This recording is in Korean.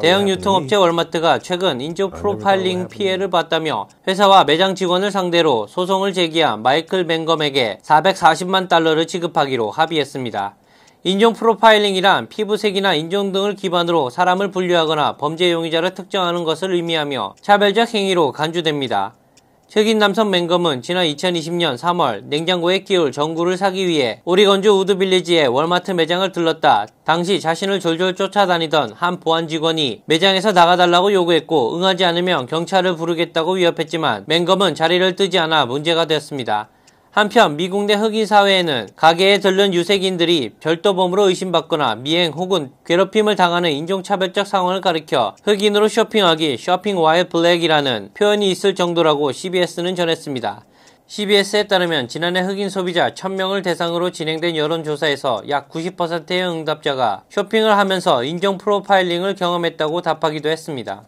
대형 유통업체 월마트가 최근 인조 프로파일링 피해를 봤다며 회사와 매장 직원을 상대로 소송을 제기한 마이클 맹검에게 440만 달러를 지급하기로 합의했습니다. 인종 프로파일링이란 피부색이나 인종 등을 기반으로 사람을 분류하거나 범죄 용의자를 특정하는 것을 의미하며 차별적 행위로 간주됩니다. 흑인 남성 맹검은 지난 2020년 3월 냉장고에 끼울 전구를 사기 위해 오리건주 우드빌리지의 월마트 매장을 들렀다. 당시 자신을 졸졸 쫓아다니던 한 보안 직원이 매장에서 나가달라고 요구했고 응하지 않으면 경찰을 부르겠다고 위협했지만 맹검은 자리를 뜨지 않아 문제가 되었습니다. 한편 미국 내 흑인 사회에는 가게에 들른 유색인들이 별도범으로 의심받거나 미행 혹은 괴롭힘을 당하는 인종차별적 상황을 가리켜 흑인으로 쇼핑하기 쇼핑 와이 블랙이라는 표현이 있을 정도라고 CBS는 전했습니다. CBS에 따르면 지난해 흑인 소비자 1000명을 대상으로 진행된 여론조사에서 약 90%의 응답자가 쇼핑을 하면서 인종 프로파일링을 경험했다고 답하기도 했습니다.